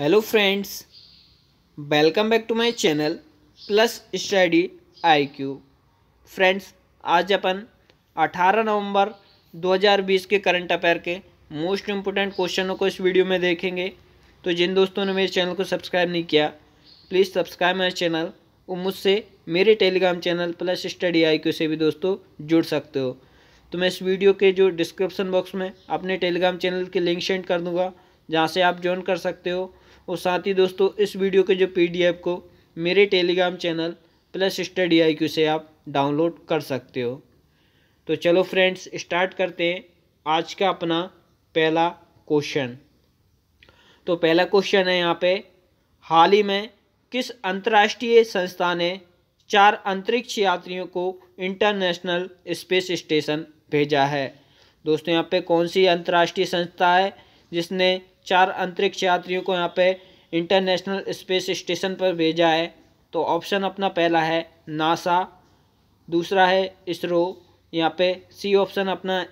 hello friends welcome back to my channel plus study IQ friends आज अपन 18 नवंबर 2020 के करंट अफेयर के मोस्ट इम्पोर्टेंट क्वेश्चनों को इस वीडियो में देखेंगे तो जिन दोस्तों ने मेरे चैनल को सब्सक्राइब नहीं किया प्लीज़ सब्सक्राइब माय चैनल और मुझसे मेरे टेलीग्राम चैनल प्लस स्टडी आई से भी दोस्तों जुड़ सकते हो तो मैं इस वीडियो के जो डिस्क्रिप्सन बॉक्स में अपने टेलीग्राम चैनल के लिंक सेंड कर दूँगा जहाँ से आप ज्वाइन कर सकते हो और साथ ही दोस्तों इस वीडियो के जो पी को मेरे टेलीग्राम चैनल प्लस स्टडी आई से आप डाउनलोड कर सकते हो तो चलो फ्रेंड्स स्टार्ट करते हैं आज का अपना पहला क्वेश्चन तो पहला क्वेश्चन है यहाँ पे हाल ही में किस अंतर्राष्ट्रीय संस्था ने चार अंतरिक्ष यात्रियों को इंटरनेशनल स्पेस स्टेशन भेजा है दोस्तों यहाँ पे कौन सी अंतर्राष्ट्रीय संस्था है जिसने चार अंतरिक्ष यात्रियों को यहाँ पे इंटरनेशनल स्पेस स्टेशन पर भेजा है तो ऑप्शन अपना पहला है नासा दूसरा है इसरो यहाँ पे सी ऑप्शन अपना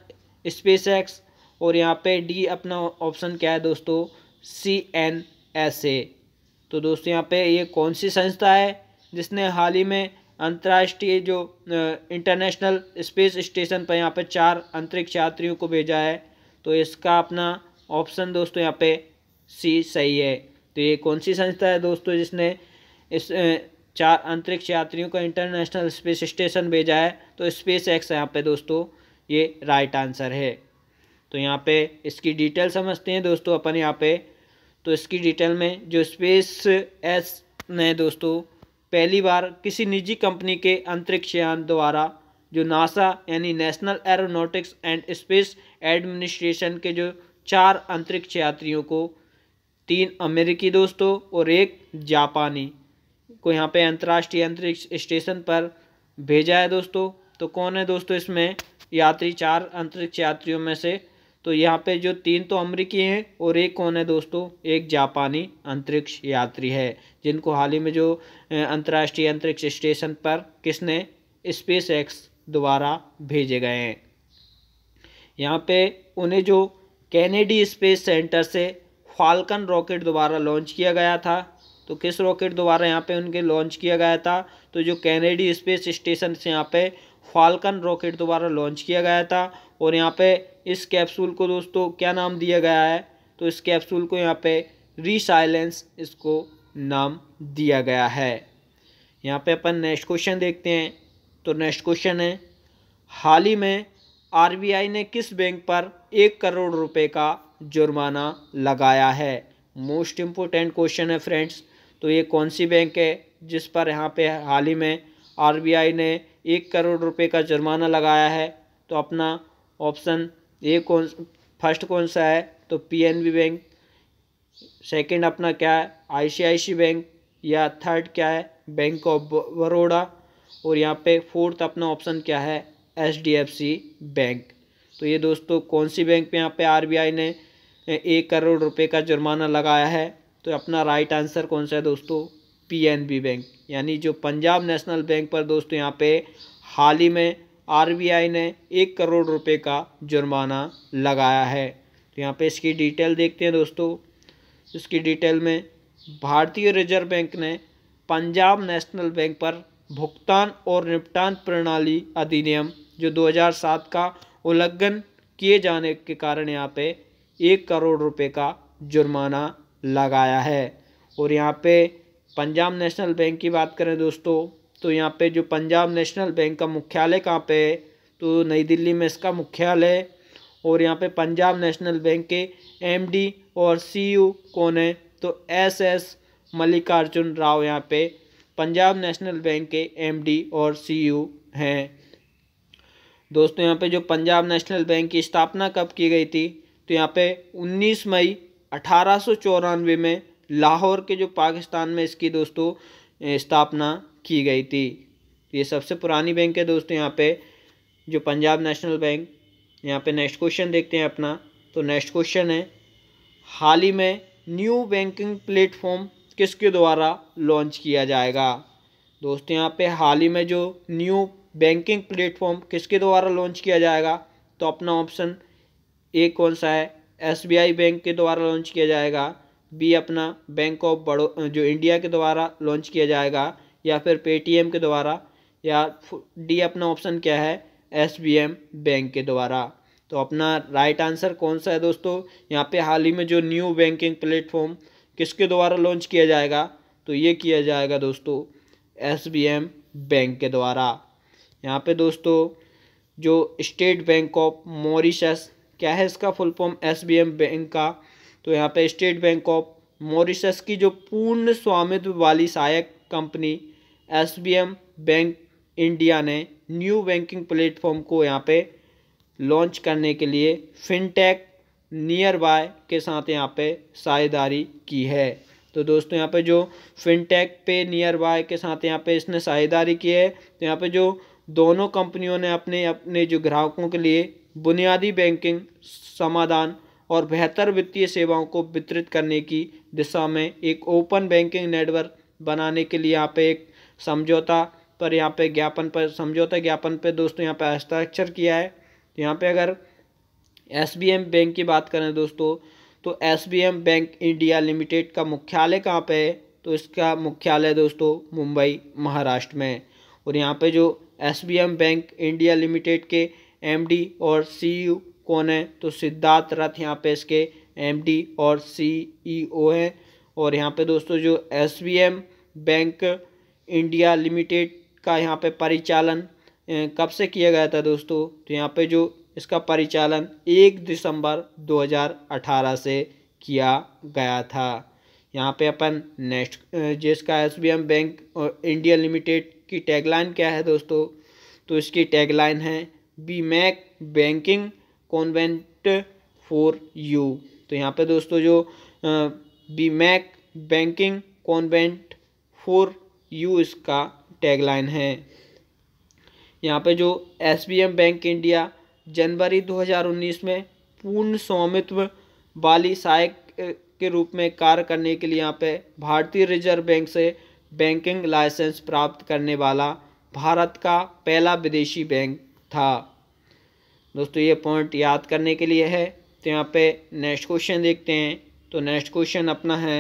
स्पेस एक्स और यहाँ पे डी अपना ऑप्शन क्या है दोस्तों सी एन एस ए तो दोस्तों यहाँ पे ये कौन सी संस्था है जिसने हाल ही में अंतर्राष्ट्रीय जो इंटरनेशनल स्पेस स्टेशन पर यहाँ पे चार अंतरिक्ष यात्रियों को भेजा है तो इसका अपना ऑप्शन दोस्तों यहाँ पे सी सही है तो ये कौन सी संस्था है दोस्तों जिसने इस चार अंतरिक्ष यात्रियों को इंटरनेशनल स्पेस स्टेशन भेजा है तो स्पेस एक्स यहाँ पे दोस्तों ये राइट आंसर है तो यहाँ पे इसकी डिटेल समझते हैं दोस्तों अपन यहाँ पे तो इसकी डिटेल में जो स्पेस एस ने दोस्तों पहली बार किसी निजी कंपनी के अंतरिक्ष यान द्वारा जो नासा यानी national aeronautics and space administration के जो चार अंतरिक्ष यात्रियों को तीन अमेरिकी दोस्तों और एक जापानी को यहाँ पे अंतर्राष्ट्रीय अंतरिक्ष स्टेशन पर भेजा है दोस्तों तो कौन है दोस्तों इसमें यात्री चार अंतरिक्ष यात्रियों में से तो यहाँ पे जो तीन तो अमरीकी हैं और एक कौन है दोस्तों एक जापानी अंतरिक्ष यात्री है जिनको हाल ही में जो अंतर्राष्ट्रीय अंतरिक्ष स्टेशन पर किसने स्पेस एक्स द्वारा भेजे गए हैं यहाँ पे उन्हें जो कैनेडी स्पेस सेंटर से फाल्कन रॉकेट दोबारा लॉन्च किया गया था तो किस रॉकेट द्वारा यहाँ पे उनके लॉन्च किया गया था तो जो कैनेडी स्पेस स्टेशन से यहाँ पे फाल्कन रॉकेट द्वारा लॉन्च किया गया था और यहाँ पे इस कैप्सूल को दोस्तों क्या नाम दिया गया है तो इस कैप्सूल को यहाँ पे रिसाइलेंस इसको नाम दिया गया है यहाँ पे अपन नेक्स्ट क्वेश्चन देखते हैं तो नेक्स्ट क्वेश्चन है हाल ही में आरबीआई ने किस बैंक पर एक करोड़ रुपए का जुर्माना लगाया है मोस्ट इम्पोर्टेंट क्वेश्चन है फ्रेंड्स तो ये कौन सी बैंक है जिस पर यहाँ पे हाल ही में आरबीआई ने एक करोड़ रुपए का जुर्माना लगाया है तो अपना ऑप्शन ए कौन फर्स्ट कौन सा है तो पीएनबी बैंक सेकंड अपना क्या है आईसीआईसी बैंक या थर्ड क्या है बैंक ऑफ बड़ोड़ा और यहाँ पे फोर्थ अपना ऑप्शन क्या है सी बैंक तो ये दोस्तों कौन सी बैंक पे यहाँ पे आरबीआई ने एक करोड़ रुपए का जुर्माना लगाया है तो अपना राइट आंसर कौन सा है दोस्तों पीएनबी बैंक यानी जो पंजाब नेशनल बैंक पर दोस्तों यहाँ पे हाल ही में आरबीआई ने एक करोड़ रुपए का जुर्माना लगाया है तो यहाँ पे इसकी डिटेल देखते हैं दोस्तों इसकी डिटेल में भारतीय रिजर्व बैंक ने पंजाब नेशनल बैंक पर भुगतान और निपटान प्रणाली अधिनियम जो 2007 का उल्लंघन किए जाने के कारण यहाँ पे एक करोड़ रुपए का जुर्माना लगाया है और यहाँ पे पंजाब नेशनल बैंक की बात करें दोस्तों तो यहाँ पे जो पंजाब नेशनल बैंक का मुख्यालय कहाँ पे है तो नई दिल्ली में इसका मुख्यालय और यहाँ पे पंजाब नेशनल बैंक के एमडी और सीईओ e कौन है तो एस एस मल्लिकार्जुन राव यहाँ पे पंजाब नेशनल बैंक के एमडी और सीईओ e हैं दोस्तों यहाँ पे जो पंजाब नेशनल बैंक की स्थापना कब की गई थी तो यहाँ पे 19 मई अठारह में लाहौर के जो पाकिस्तान में इसकी दोस्तों स्थापना की गई थी ये सबसे पुरानी बैंक है दोस्तों यहाँ पे जो पंजाब नेशनल बैंक यहाँ पे नेक्स्ट क्वेश्चन देखते हैं अपना तो नेक्स्ट क्वेश्चन है हाल ही में न्यू बैंकिंग प्लेटफॉर्म किसके द्वारा लॉन्च किया जाएगा दोस्तों यहाँ पे हाल ही में जो न्यू बैंकिंग प्लेटफॉर्म किसके द्वारा लॉन्च किया जाएगा तो अपना ऑप्शन ए कौन सा है एसबीआई बैंक के द्वारा लॉन्च किया जाएगा बी अपना बैंक ऑफ बड़ो जो इंडिया के द्वारा लॉन्च किया जाएगा या फिर पेटीएम के द्वारा या डी अपना ऑप्शन क्या है एस बैंक के द्वारा तो अपना राइट आंसर कौन सा है दोस्तों यहाँ पे हाल ही में जो न्यू बैंकिंग प्लेटफॉर्म किसके द्वारा लॉन्च किया जाएगा तो ये किया जाएगा दोस्तों एस बैंक के द्वारा यहाँ पे दोस्तों जो स्टेट बैंक ऑफ मॉरीशस क्या है इसका फुल फॉर्म एस बैंक का तो यहाँ पे स्टेट बैंक ऑफ मॉरीशस की जो पूर्ण स्वामित्व वाली सहायक कंपनी एस बैंक इंडिया ने न्यू बैंकिंग प्लेटफॉर्म को यहाँ पे लॉन्च करने के लिए फिनटेक नियर बाय के साथ यहाँ पे साझेदारी की है तो दोस्तों यहाँ पे जो फिनटेक पे नियर बाय के साथ यहाँ पे इसने साझेदारी की है तो यहाँ पे जो दोनों कंपनियों ने अपने अपने जो ग्राहकों के लिए बुनियादी बैंकिंग समाधान और बेहतर वित्तीय सेवाओं को वितरित करने की दिशा में एक ओपन बैंकिंग नेटवर्क बनाने के लिए यहाँ पे एक समझौता पर यहाँ पे ज्ञापन पर समझौता ज्ञापन पे दोस्तों यहाँ पे हस्ताक्षर किया है यहाँ पे अगर एस बैंक की बात करें दोस्तों तो एस बैंक इंडिया लिमिटेड का मुख्यालय कहाँ पर है तो इसका मुख्यालय दोस्तों मुंबई महाराष्ट्र में है और यहाँ पे जो एसबीएम बैंक इंडिया लिमिटेड के एमडी और सीईओ कौन है तो सिद्धार्थ रथ यहाँ पे इसके एमडी और सीईओ हैं और यहाँ पे दोस्तों जो एसबीएम बैंक इंडिया लिमिटेड का यहाँ पे परिचालन कब से किया गया था दोस्तों तो यहाँ पे जो इसका परिचालन एक दिसंबर 2018 से किया गया था यहाँ पे अपन नेक्स्ट जिसका एस बी एम बैंक और इंडिया लिमिटेड इसकी टैगलाइन क्या है दोस्तों तो इसकी टैगलाइन है be Mac banking convenient for you तो यहाँ पे दोस्तों जो be Mac banking convenient for you इसका टैगलाइन है यहाँ पे जो S B M Bank India जनवरी 2019 में पूर्ण स्वामित्व वाली सहायक के रूप में कार्य करने के लिए यहाँ पे भारतीय रिजर्व बैंक से बैंकिंग लाइसेंस प्राप्त करने वाला भारत का पहला विदेशी बैंक था दोस्तों ये पॉइंट याद करने के लिए है तो यहाँ पे नेक्स्ट क्वेश्चन देखते हैं तो नेक्स्ट क्वेश्चन अपना है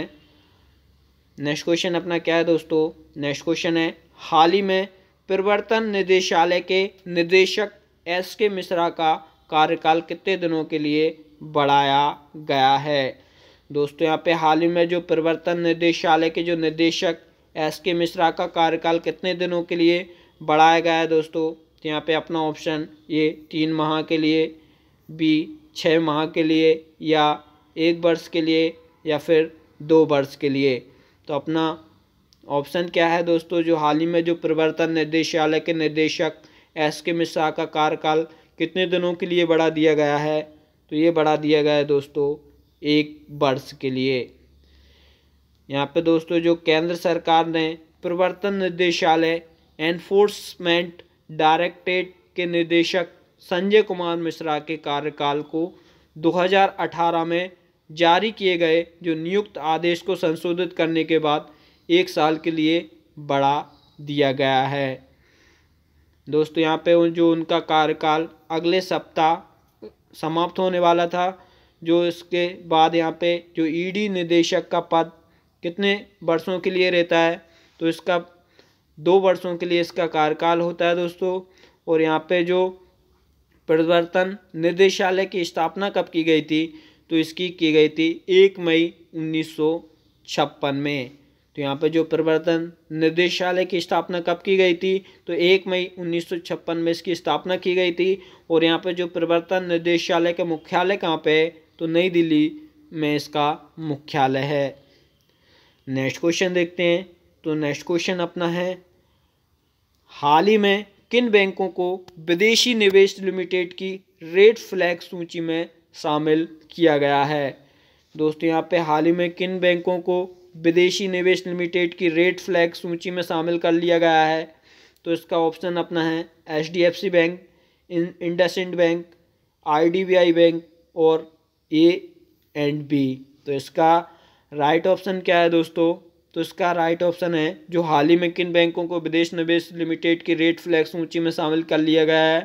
नेक्स्ट क्वेश्चन अपना क्या है दोस्तों नेक्स्ट क्वेश्चन है हाल ही में प्रवर्तन निदेशालय के निदेशक एस के मिश्रा का कार्यकाल कितने दिनों के लिए बढ़ाया गया है दोस्तों यहाँ पे हाल ही में जो प्रवर्तन निदेशालय के जो निदेशक एस के मिश्रा का कार्यकाल कितने दिनों के लिए बढ़ाया गया है दोस्तों तो यहाँ पे अपना ऑप्शन ये तीन माह के लिए बी छः माह के लिए या एक वर्ष के लिए या फिर दो वर्ष के लिए तो अपना ऑप्शन क्या है दोस्तों जो हाल ही में जो प्रवर्तन निदेशालय के निदेशक एस के मिश्रा का कार्यकाल कितने दिनों के लिए बढ़ा दिया गया है तो ये बढ़ा दिया गया है दोस्तों एक वर्ष के लिए यहाँ पे दोस्तों जो केंद्र सरकार ने प्रवर्तन निदेशालय एनफोर्समेंट डायरेक्टरेट के निदेशक संजय कुमार मिश्रा के कार्यकाल को 2018 में जारी किए गए जो नियुक्त आदेश को संशोधित करने के बाद एक साल के लिए बढ़ा दिया गया है दोस्तों यहाँ पे जो उनका कार्यकाल अगले सप्ताह समाप्त होने वाला था जो इसके बाद यहाँ पे जो ईडी निदेशक का पद कितने वर्षों के लिए रहता है तो इसका दो वर्षों के लिए इसका कार्यकाल होता है दोस्तों और यहाँ पे जो परिवर्तन निदेशालय की स्थापना कब की गई थी तो इसकी की गई थी एक मई उन्नीस में तो यहाँ पे जो परिवर्तन निदेशालय की स्थापना कब की गई थी तो एक मई उन्नीस में इसकी स्थापना की गई थी और यहाँ पे जो परिवर्तन निदेशालय का मुख्यालय कहाँ पे है तो नई दिल्ली में इसका मुख्यालय है नेक्स्ट क्वेश्चन देखते हैं तो नेक्स्ट क्वेश्चन अपना है हाल ही में किन बैंकों को विदेशी निवेश लिमिटेड की रेड फ्लैग सूची में शामिल किया गया है दोस्तों यहाँ पे हाल ही में किन बैंकों को विदेशी निवेश लिमिटेड की रेड फ्लैग सूची में शामिल कर लिया गया है तो इसका ऑप्शन अपना है H D F C Bank Ind Bank I D B I Bank और ए एंड बी तो इसका राइट ऑप्शन क्या है दोस्तों तो इसका राइट ऑप्शन है जो हाल ही में किन बैंकों को विदेश निवेश लिमिटेड की रेट फ्लैग सूची में शामिल कर लिया गया है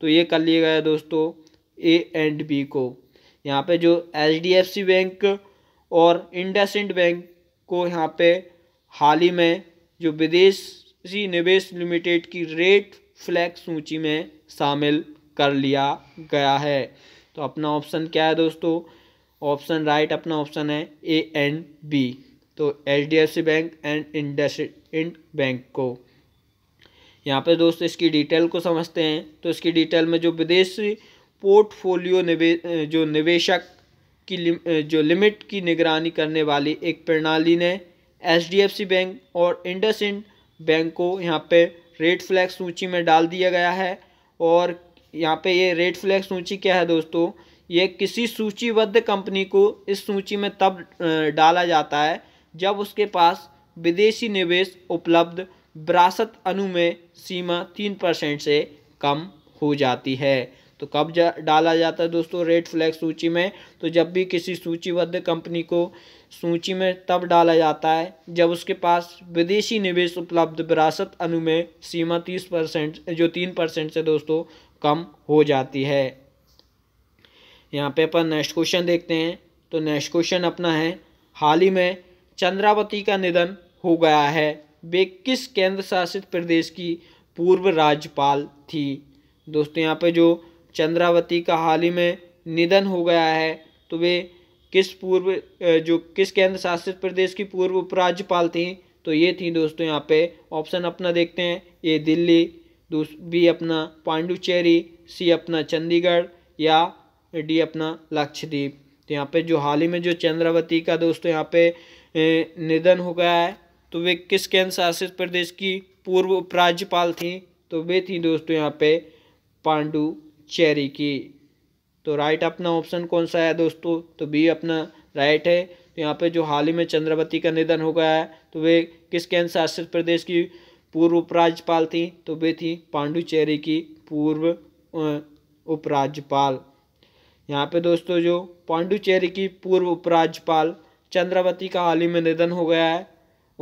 तो ये कर लिया गया है दोस्तों ए एंड बी को यहाँ पे जो एच बैंक और इंड बैंक को यहाँ पे हाल ही में जो विदेशी निवेश लिमिटेड की रेट फ्लैग सूची में शामिल कर लिया गया है तो अपना ऑप्शन क्या है दोस्तों ऑप्शन राइट अपना ऑप्शन है ए एंड बी तो H D F C Bank and IndusInd Bank को यहाँ पर दोस्तों इसकी डिटेल को समझते हैं तो इसकी डिटेल में जो विदेश पोर्टफोलियो निवे जो निवेशक की लिम, जो लिमिट की निगरानी करने वाली एक प्रणाली ने H D F C Bank और इंडस इंड बैंक को यहाँ पे रेड फ्लैग सूची में डाल दिया गया है और यहाँ पे ये रेड फ्लैग सूची क्या है दोस्तों ये किसी सूचीबद्ध कंपनी को इस सूची में तब डाला जाता है जब उसके पास विदेशी निवेश उपलब्ध विरासत अनु में सीमा तीन परसेंट से कम हो जाती है तो कब जा, डाला जाता है दोस्तों रेड फ्लैग सूची में तो जब भी किसी सूचीबद्ध कंपनी को सूची में तब डाला जाता है जब उसके पास विदेशी निवेश उपलब्ध विरासत अनु में सीमा तीस परसेंट जो तीन परसेंट से दोस्तों कम हो जाती है यहाँ पे अपन नेक्स्ट क्वेश्चन देखते हैं तो नेक्स्ट क्वेश्चन अपना है हाल ही में चंद्रावती का निधन हो गया है वे किस केंद्र शासित प्रदेश की पूर्व राज्यपाल थी दोस्तों यहाँ पे जो चंद्रावती का हाल ही में निधन हो गया है तो वे किस पूर्व जो किस केंद्र शासित प्रदेश की पूर्व उपराज्यपाल थी तो ये थी दोस्तों यहाँ पे ऑप्शन अपना देखते हैं ये दिल्ली बी अपना पांडुचेरी सी अपना चंडीगढ़ या डी अपना लक्षद्वीप तो यहाँ पे जो हाल ही में जो चंद्रावती का दोस्तों यहाँ पे निधन हो गया है तो वे किस केंद्र शासित प्रदेश की पूर्व उपराज्यपाल थी तो वे थी दोस्तों यहाँ पे पांडु चेरी की तो राइट अपना ऑप्शन कौन सा है दोस्तों तो बी अपना राइट है तो यहाँ पे जो हाल ही में चंद्रावती का निधन हो गया है तो वे किस केंद्र शासित प्रदेश की पूर्व उपराज्यपाल थी तो वे थी पांडुचेरी की पूर्व उपराज्यपाल यहाँ पे दोस्तों जो पांडुचेरी की पूर्व उपराज्यपाल चंद्रावती का हाल ही में निधन हो गया है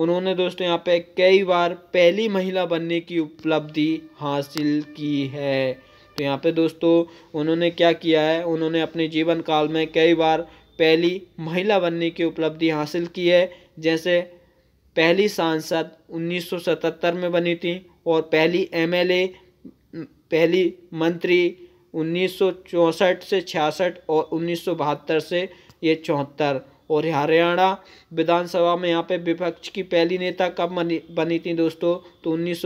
उन्होंने दोस्तों यहाँ पे कई बार पहली महिला बनने की उपलब्धि हासिल की है तो यहाँ पे दोस्तों उन्होंने क्या किया है उन्होंने अपने जीवन काल में कई बार पहली महिला बनने की उपलब्धि हासिल की है जैसे पहली सांसद 1977 में बनी थी और पहली एमएलए पहली मंत्री उन्नीस से छियासठ और उन्नीस से ये चौहत्तर और हरियाणा विधानसभा में यहाँ पे विपक्ष की पहली नेता कब बनी बनी थी दोस्तों तो उन्नीस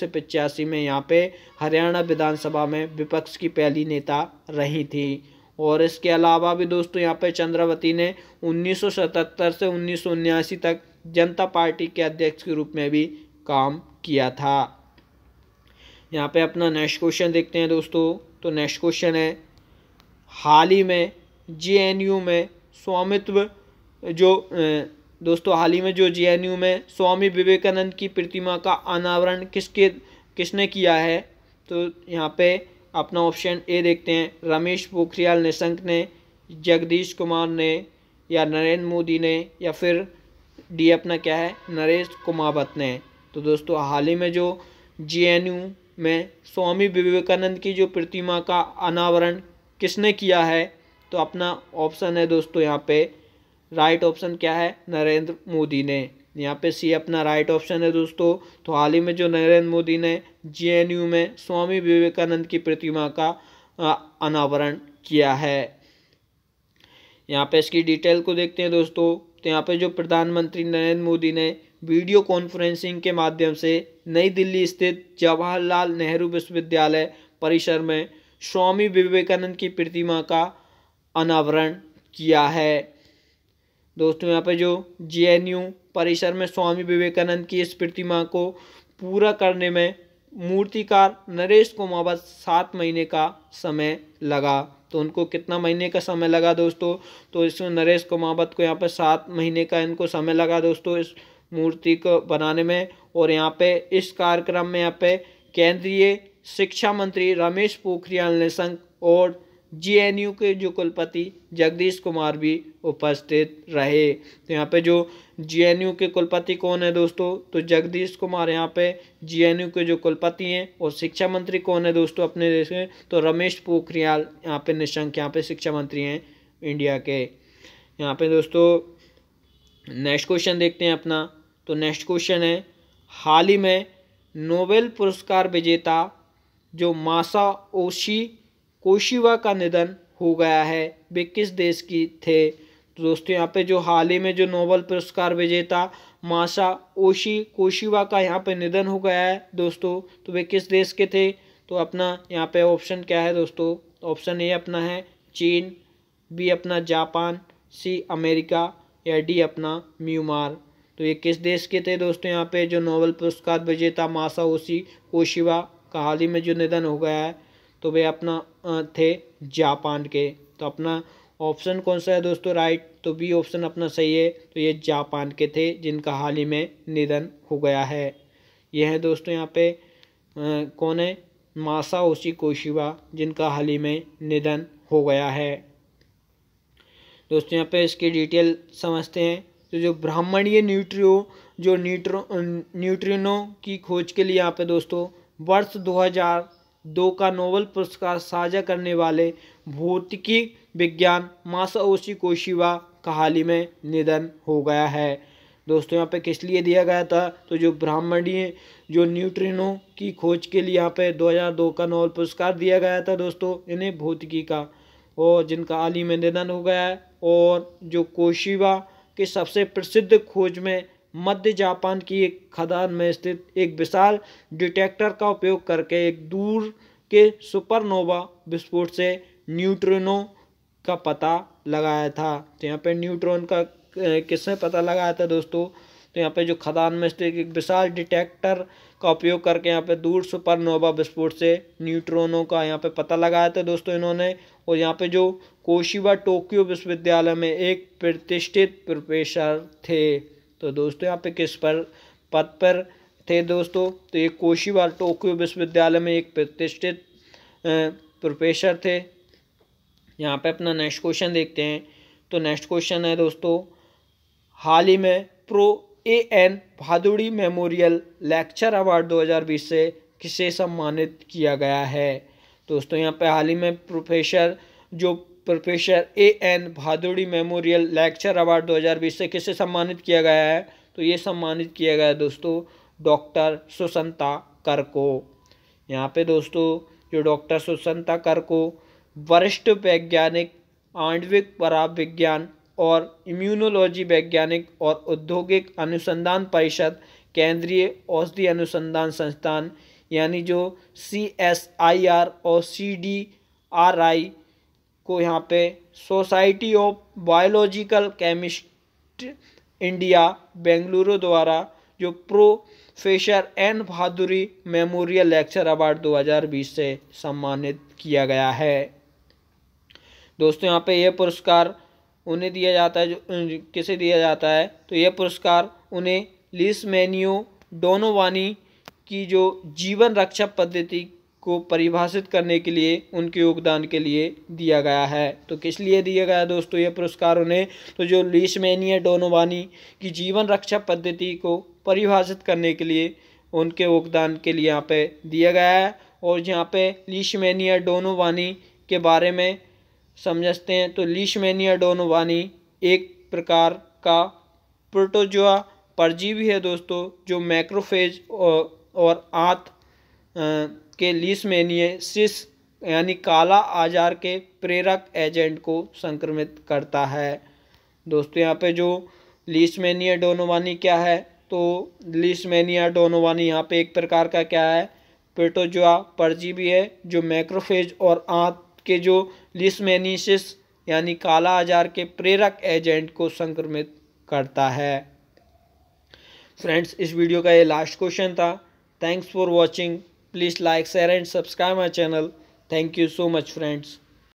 से पचासी में यहाँ पे हरियाणा विधानसभा में विपक्ष की पहली नेता रही थी और इसके अलावा भी दोस्तों यहाँ पे चंद्रावती ने 1977 से उन्नीस तक जनता पार्टी के अध्यक्ष के रूप में भी काम किया था यहाँ पे अपना नेक्स्ट क्वेश्चन देखते हैं दोस्तों तो नेक्स्ट क्वेश्चन है हाल ही में जेएनयू में स्वामित्व जो दोस्तों हाल ही में जो जेएनयू में स्वामी विवेकानंद की प्रतिमा का अनावरण किसके किसने किया है तो यहाँ पे अपना ऑप्शन ए देखते हैं रमेश पोखरियाल निशंक ने जगदीश कुमार ने या नरेंद्र मोदी ने या फिर डी अपना क्या है नरेश कुमावत ने तो दोस्तों हाल ही में जो जे में स्वामी विवेकानंद की जो प्रतिमा का अनावरण किसने किया है तो अपना ऑप्शन है दोस्तों यहाँ पे राइट ऑप्शन क्या है नरेंद्र मोदी ने यहाँ पे सी अपना राइट ऑप्शन है दोस्तों तो हाल ही में जो नरेंद्र मोदी ने जेएनयू में स्वामी विवेकानंद की प्रतिमा का अनावरण किया है यहाँ पे इसकी डिटेल को देखते हैं दोस्तों तो यहाँ पे जो प्रधानमंत्री नरेंद्र मोदी ने वीडियो कॉन्फ्रेंसिंग के माध्यम से नई दिल्ली स्थित जवाहरलाल नेहरू विश्वविद्यालय परिसर में स्वामी विवेकानंद की प्रतिमा का अनावरण किया है दोस्तों यहाँ पे जो जेएनयू परिसर में स्वामी विवेकानंद की इस प्रतिमा को पूरा करने में मूर्तिकार नरेश कुमावत सात महीने का समय लगा तो उनको कितना महीने का समय लगा दोस्तों तो इसमें नरेश कुमावत को यहाँ पर सात महीने का इनको समय लगा दोस्तों इस मूर्ति को बनाने में और यहाँ पे इस कार्यक्रम में यहाँ पे केंद्रीय शिक्षा मंत्री रमेश पोखरियाल निशंक और जीएनयू के जो कुलपति जगदीश कुमार भी उपस्थित रहे तो यहाँ पे जो जीएनयू के कुलपति कौन है दोस्तों तो जगदीश कुमार यहाँ पे जीएनयू के जो कुलपति हैं और शिक्षा मंत्री कौन है दोस्तों अपने देश में तो रमेश पोखरियाल यहाँ पे निशंक यहाँ पे शिक्षा मंत्री हैं इंडिया के यहाँ पे दोस्तों नेक्स्ट क्वेश्चन देखते हैं अपना तो नेक्स्ट क्वेश्चन है हाल ही में नोबेल पुरस्कार विजेता जो मासा ओशी कोशिवा का निधन हो गया है वे किस देश की थे तो दोस्तों यहाँ पे जो हाल ही में जो नोबेल पुरस्कार विजेता मासा ओशी कोशिवा का यहाँ पे निधन हो गया है दोस्तों तो वे किस देश के थे तो अपना यहाँ पे ऑप्शन क्या है दोस्तों ऑप्शन ए अपना है चीन बी अपना जापान सी अमेरिका या डी अपना म्यूमार तो ये किस देश के थे दोस्तों यहाँ पे जो नोबल पुरस्कार विजेता मासा ओसी ओशिवा का हाल ही में जो निधन हो गया है तो वे अपना थे जापान के तो अपना ऑप्शन कौन सा है दोस्तों राइट तो बी ऑप्शन अपना सही है तो ये जापान के थे जिनका हाल ही में निधन हो गया है यह है दोस्तों यहाँ पे कौन है मासा ओसी कोशिवा जिनका हाल ही में निधन हो गया है दोस्तों यहाँ पे इसकी डिटेल समझते हैं तो जो ब्राह्मणीय न्यूट्रियो जो न्यूट्रो न्यूट्रिनो की खोज के लिए यहाँ पे दोस्तों वर्ष 2002 का नोबल पुरस्कार साझा करने वाले भौतिकी विज्ञान मासाओशी कोशिवा का हाल ही में निधन हो गया है दोस्तों यहाँ पे किस लिए दिया गया था तो जो ब्राह्मणीय जो न्यूट्रिनो की खोज के लिए यहाँ पे 2002 का नोबल पुरस्कार दिया गया था दोस्तों इन्हें भौतिकी का और जिनका हाल ही में निधन हो गया है और जो कोशिवा की सबसे प्रसिद्ध खोज में मध्य जापान की एक खदान में स्थित एक विशाल डिटेक्टर का उपयोग करके एक दूर के सुपरनोवा विस्फोट से न्यूट्रिनो का पता लगाया था तो यहाँ पे न्यूट्रॉन का किसने पता लगाया था दोस्तों तो यहाँ पे जो खदान में स्थित एक विशाल डिटेक्टर का उपयोग करके यहाँ पे दूर सुपरनोवा विस्फोट से न्यूट्रॉनों का यहाँ पे पता लगाया था दोस्तों इन्होंने और यहाँ पे जो कोशिबा टोक्यो विश्वविद्यालय में एक प्रतिष्ठित प्रोफेसर थे तो दोस्तों यहाँ पे किस पर पद पर थे दोस्तों तो ये कोशिबा टोक्यो विश्वविद्यालय में एक प्रतिष्ठित प्रोफेसर थे यहाँ पे अपना नेक्स्ट क्वेश्चन देखते हैं तो नेक्स्ट क्वेश्चन है दोस्तों हाल ही में Prof A N Bhaduri memorial lecture award 2020 से किसे सम्मानित किया गया है दोस्तों यहाँ पे हाल ही में प्रोफेसर जो professor A N Bhaduri memorial lecture award 2020 से किसे सम्मानित किया गया है तो ये सम्मानित किया गया है दोस्तों डॉक्टर सुसंता कर को यहाँ पे दोस्तों जो डॉक्टर सुसंता कर को वरिष्ठ वैज्ञानिक आणविक पराविज्ञान और इम्यूनोलॉजी वैज्ञानिक और औद्योगिक अनुसंधान परिषद केंद्रीय औषधि अनुसंधान संस्थान यानी जो सी एस आई आर और सी डी आर आई को यहाँ पे Society of Biological Chemist India Bengaluru द्वारा जो professor N Bahaduri memorial lecture award 2020 से सम्मानित किया गया है दोस्तों यहाँ पे यह पुरस्कार उन्हें दिया जाता है जो किसे दिया जाता है तो यह पुरस्कार उन्हें लिस मैनियो डोनोवानी की जो जीवन रक्षा पद्धति को परिभाषित करने के लिए उनके योगदान के लिए दिया गया है तो किस लिए दिया गया दोस्तों यह पुरस्कार उन्हें तो जो लिसमेनिया डोनोवानी की जीवन रक्षा पद्धति को परिभाषित करने के लिए उनके योगदान के लिए यहाँ पे दिया गया है और यहाँ पे लिशमेनिया डोनोवानी के बारे में समझते हैं तो लीशमेनिया डोनोवानी एक प्रकार का प्रोटोजोआ परजीवी है दोस्तों जो मैक्रोफेज और आंत के लीशमेनियसिस यानी काला आजार के प्रेरक एजेंट को संक्रमित करता है दोस्तों यहाँ पे जो लीशमेनिया डोनोवानी क्या है तो लीशमेनिया डोनोवानी यहाँ पे एक प्रकार का क्या है पेटोजोआ परजीवी है जो मैक्रोफेज और आंत के जो लिस्मेनिसिस यानी काला आजार के प्रेरक एजेंट को संक्रमित करता है फ्रेंड्स इस वीडियो का ये लास्ट क्वेश्चन था thanks for watching please like share and subscribe my channel thank you so much friends